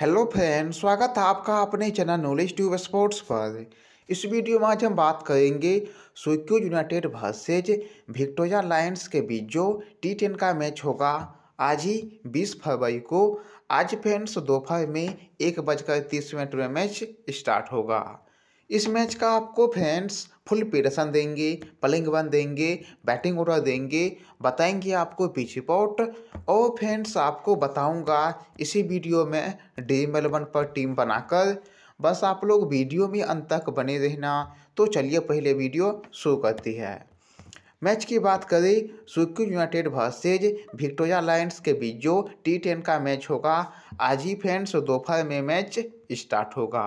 hello friend स्वागत है आपका अपने चैनल नॉलेज ट्यूब स्पोर्ट्स पर इस वीडियो में आज हम बात करेंगे सोक्यो यूनाइटेड वर्सेज विक्टोरिया लायंस के बीच जो टी टेन का मैच होगा आज ही 20 फरवरी को आज फ्रेंड्स दोपहर में एक बजकर तीस मिनट में मैच स्टार्ट होगा इस मैच का आपको फैंस फुल पेरसन देंगे पलिंग बन देंगे बैटिंग ऑर्डर देंगे बताएंगे आपको पिच रिपोर्ट और फैंस आपको बताऊंगा इसी वीडियो में ड्रीम इलेवन पर टीम बनाकर बस आप लोग वीडियो में अंत तक बने रहना तो चलिए पहले वीडियो शुरू करती है मैच की बात करें सुक्यू यूनाइटेड वर्सेज विक्टोरिया लाइन्स के बीच जो टी टेन का मैच होगा आज ही फैंस दोपहर में मैच स्टार्ट होगा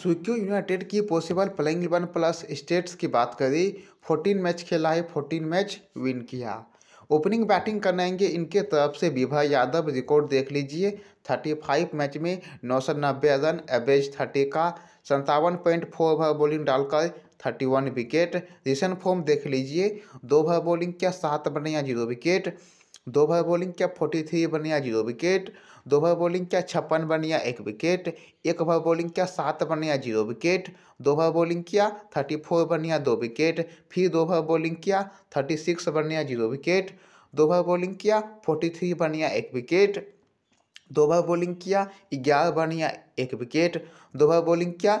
सुक्यू यूनाइटेड की possible playing eleven plus stats की बात करी फोर्टीन मैच खेला है फोर्टीन मैच विन किया ओपनिंग बैटिंग करनाएंगे इनके तरफ से विभा यादव रिकॉर्ड देख लीजिए थर्टी फाइव मैच में नौ सौ नब्बे रन एवरेज थर्टी का संतावन पॉइंट फोर ओवर बॉलिंग डालकर thirty one wicket recent form देख लीजिए दो ओवर बॉलिंग क्या सात बने या जीरो विकेट दो ओवर बॉलिंग क्या फोर्टी थ्री बने या जीरो विकेट दो ओवर बॉलिंग क्या छप्पन बनिया या एक विकेट एक ओवर बॉलिंग क्या सात बन या जीरो विकेट दो ओवर बॉलिंग किया थर्टी फोर बनिया या दो विकेट फिर दो ओवर बॉलिंग किया थर्टी सिक्स बन या जीरो विकेट दो ओवर बॉलिंग किया फोर्टी थ्री बन या एक विकेट दो ओवर बॉलिंग किया ग्यारह बनिया या एक विकेट दो ओवर बॉलिंग किया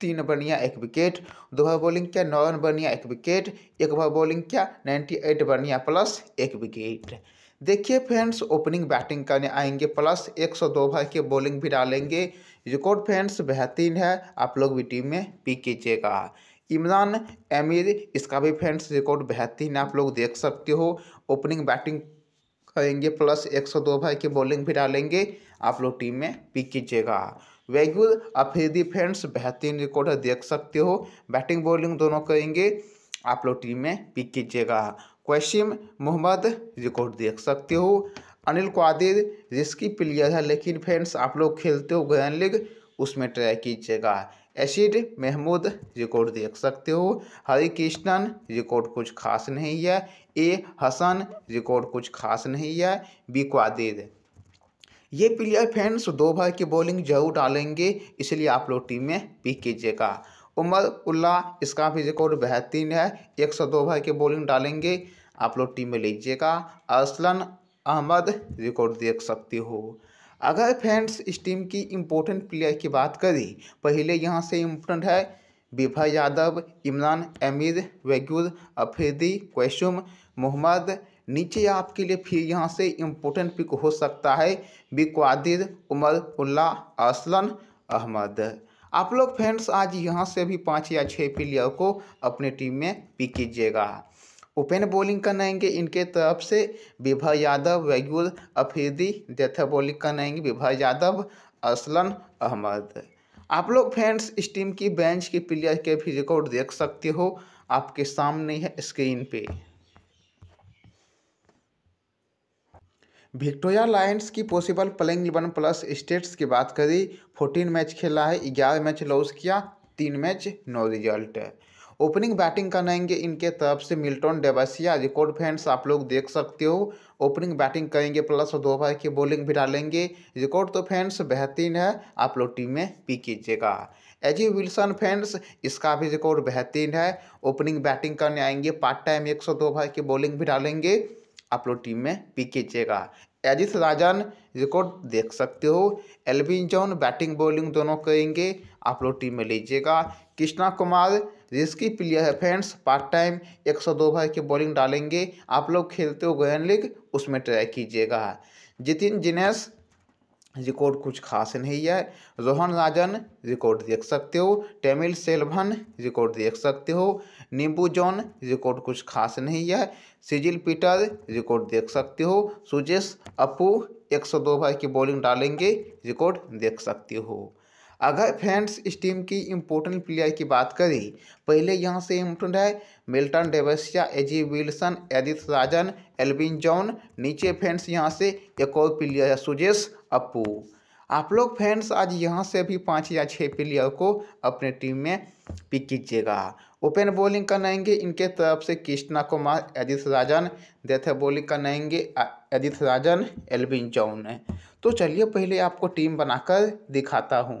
तीन बन या एक विकेट दो ओवर बॉलिंग किया नौ रन या एक विकेट एक ओवर बॉलिंग किया नाइन्टी एट बन या प्लस एक विकेट देखिए फ्रेंड्स ओपनिंग बैटिंग करने आएंगे प्लस 102 भाई के बॉलिंग भी डालेंगे रिकॉर्ड फ्रेंड्स बेहतरीन है आप लोग भी टीम में पिक कीजिएगा इमरान अमीर इसका भी फ्रेंड्स रिकॉर्ड बेहतरीन आप लोग देख सकते हो ओपनिंग बैटिंग करेंगे प्लस 102 भाई की बॉलिंग भी डालेंगे आप लोग टीम में पिक कीजिएगा वेगुल अफरीदी फ्रेंड्स बेहतरीन रिकॉर्ड देख सकते हो बैटिंग बॉलिंग दोनों करेंगे आप लोग टीम में पिक कीजिएगा वसीम मोहम्मद रिकॉर्ड देख सकते हो अनिल क्वादिर रिस्की प्लेयर है लेकिन फ्रेंड्स आप लोग खेलते हो ग्रैंड लीग उसमें ट्राई कीजिएगा एसिड महमूद रिकॉर्ड देख सकते हो हरी कृष्णन रिकॉर्ड कुछ खास नहीं है ए हसन रिकॉर्ड कुछ खास नहीं है बी क्वादिर ये प्लेयर फ्रेंड्स दो भाई की बॉलिंग जरूर डालेंगे इसलिए आप लोग टीम में पिक कीजिएगा उमर उल्ला इसका भी रिकॉर्ड बेहतरीन है एक सौ दो भाई की बॉलिंग डालेंगे आप लोग टीम में लीजिएगा असलन अहमद रिकॉर्ड देख सकते हो अगर फ्रेंड्स इस टीम की इम्पोर्टेंट प्लेयर की बात करें पहले यहाँ से इम्पोर्टेंट है विभा यादव इमरान अमीर वैगुर अफेदी कैसुम मोहम्मद नीचे आपके लिए फिर यहाँ से इम्पोर्टेंट पिक हो सकता है बिकवादिर उमर उल्ला असलन अहमद आप लोग फ्रेंड्स आज यहाँ से भी पाँच या छः प्लेयर को अपने टीम में पिक कीजिएगा ओपन बॉलिंग करना आएंगे इनके तरफ से विभा यादव वैगुल अफरीदी डेथ बॉलिंग करना आएंगे विभा यादव असलन अहमद आप लोग फ्रेंड्स इस टीम की बेंच के प्लेयर के भी रिकॉर्ड देख सकते हो आपके सामने है स्क्रीन पे विक्टोरिया लायंस की possible playing eleven plus stats की बात करी फोर्टीन मैच खेला है ग्यारह मैच लॉस किया तीन मैच नो रिजल्ट है ओपनिंग बैटिंग कराएंगे इनके तरफ से मिल्टन डेवासिया रिकॉर्ड फैंस आप लोग देख सकते हो ओपनिंग बैटिंग करेंगे प्लस दो ओवर की बॉलिंग भी डालेंगे रिकॉर्ड तो फैंस बेहतरीन है आप लोग टीम में पी कीजिएगा एजी विल्सन फैंस इसका भी रिकॉर्ड बेहतरीन है ओपनिंग बैटिंग करने आएंगे पार्ट टाइम एक सौ दो ओवर की बॉलिंग भी डालेंगे आप लोग टीम में पी कीजिएगा एजिस राजन रिकॉर्ड देख सकते हो एलविन जॉन बैटिंग बॉलिंग दोनों करेंगे आप लोग टीम में लीजिएगा कृष्णा कुमार रिस्की प्लेयर है फ्रेंड्स पार्ट टाइम एक सौ दो भाई की बॉलिंग डालेंगे आप लोग खेलते हो गोयन लीग उसमें ट्राई कीजिएगा जितिन जिनेस रिकॉर्ड कुछ खास नहीं है रोहन राजन रिकॉर्ड देख सकते हो टेमिल सेल्भन रिकॉर्ड देख सकते हो नींबू जॉन रिकॉर्ड कुछ खास नहीं है सिजिल पीटर रिकॉर्ड देख सकते हो सुजेश अपू 102 भाई की बॉलिंग डालेंगे रिकॉर्ड देख सकते हो अगर फ्रेंड्स इस टीम की इम्पोर्टेंट प्लेयर की बात करें पहले यहाँ से इम्पोर्टेंट है Milton Devasia AG Wilson Adith Rajan Alvin John नीचे फ्रेंड्स यहाँ से एक और प्लेयर है सुजेश अपू आप लोग फ्रेंड्स आज यहाँ से भी पाँच या छः प्लेयर को अपने टीम में पिक कीजिएगा ओपन बॉलिंग करनाएंगे इनके तरफ से कृष्णा कुमार अदित राजन डेथ बॉलिंग करनाएंगे अदित राजन एल्विन जॉन तो चलिए पहले आपको टीम बनाकर दिखाता हूँ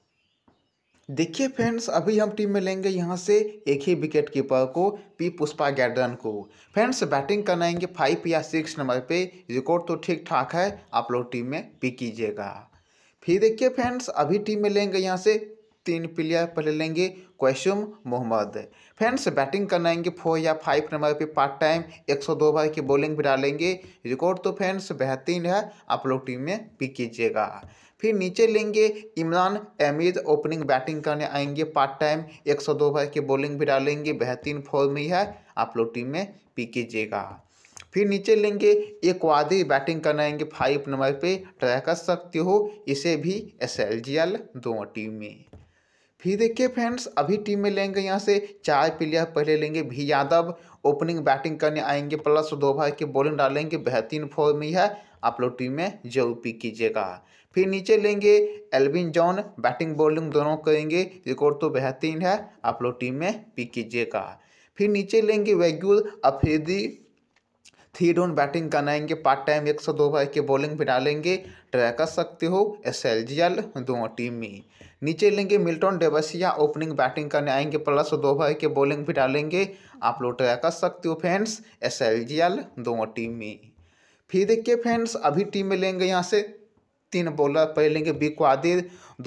देखिए फ्रेंड्स अभी हम टीम में लेंगे यहाँ से एक ही विकेट कीपर को पी पुष्पा गैडन को फ्रेंड्स बैटिंग करना आएंगे फाइव या सिक्स नंबर पे रिकॉर्ड तो ठीक ठाक है आप लोग टीम में पी कीजिएगा फिर देखिए फ्रेंड्स अभी टीम में लेंगे यहाँ से तीन प्लेयर पहले लेंगे क्वेश्चन मोहम्मद फ्रेंड्स बैटिंग करना आएंगे फोर या फाइव नंबर पे पार्ट टाइम एक सौ दो बार की बॉलिंग भी डालेंगे रिकॉर्ड तो फ्रेंड्स बेहतरीन है आप लोग टीम में पिक कीजिएगा फिर नीचे लेंगे इमरान अमीर ओपनिंग बैटिंग करने आएंगे पार्ट टाइम 102 भाई की बॉलिंग भी डालेंगे बेहतरीन फॉर्म ही है आप लोग टीम में पी कीजिएगा फिर नीचे लेंगे एक वादी बैटिंग करने आएंगे फाइव नंबर पे ट्राई कर सकते हो इसे भी एस एल जी एल दो टीम में फिर देखिए फ्रेंड्स अभी टीम में लेंगे यहाँ से चार प्लेयर पहले लेंगे भी यादव ओपनिंग बैटिंग करने आएंगे प्लस दो भाई की बॉलिंग डालेंगे बेहतरीन फॉर्म ही है आप लोग टीम में जरूर पिक कीजिएगा फिर नीचे लेंगे एल्विन जॉन बैटिंग बॉलिंग दोनों करेंगे रिकॉर्ड तो बेहतरीन है आप लोग टीम में पिक कीजिएगा फिर नीचे लेंगे वैग्यूल अफरीदी थ्री डोन बैटिंग करनाएंगे पार्ट टाइम एक सौ दो भाई के बॉलिंग भी डालेंगे ट्राई कर सकते हो एस एल जी एल दोनों टीम में नीचे लेंगे मिल्टन डेवसिया ओपनिंग बैटिंग करने आएंगे प्लस दो भाई के बॉलिंग भी डालेंगे आप लोग ट्राई कर सकते हो friends S L G L दोनों टीम में फिर देखिए फैंस अभी टीम में लेंगे यहाँ से तीन बॉलर लेंगे बी को आदि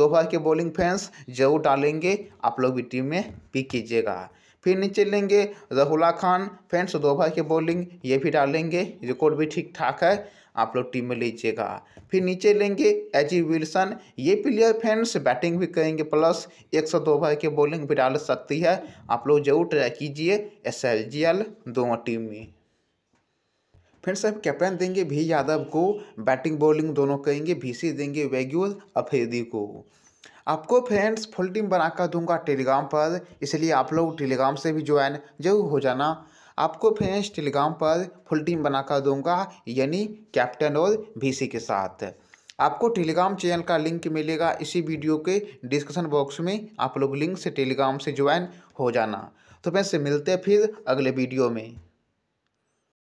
बार के बॉलिंग फैंस जरूर डालेंगे आप लोग भी टीम में पिक कीजिएगा फिर नीचे लेंगे रहुला खान फैंस दोपहर के बॉलिंग ये भी डालेंगे रिकॉर्ड भी ठीक ठाक है आप लोग टीम में लीजिएगा फिर नीचे लेंगे एजी विल्सन ये प्लेयर फैंस बैटिंग भी करेंगे प्लस एक सौ दो ओवर की बॉलिंग भी डाल सकती है आप लोग जरूर ट्राई कीजिए एस एल जी एल दोनों टीम में फिर साहब कैप्टन देंगे भी यादव को बैटिंग बॉलिंग दोनों करेंगे भी देंगे वैग्यूल अफेदी को आपको फ्रेंड्स फुल टीम बनाकर दूंगा टेलीग्राम पर इसलिए आप लोग टेलीग्राम से भी ज्वाइन जरूर हो जाना आपको फ्रेंड्स टेलीग्राम पर फुल टीम बनाकर दूंगा यानी कैप्टन और भीसी के साथ आपको टेलीग्राम चैनल का लिंक मिलेगा इसी वीडियो के डिस्क्रिप्शन बॉक्स में आप लोग लिंक से टेलीग्राम से ज्वाइन हो जाना तो फैसे मिलते हैं फिर अगले वीडियो में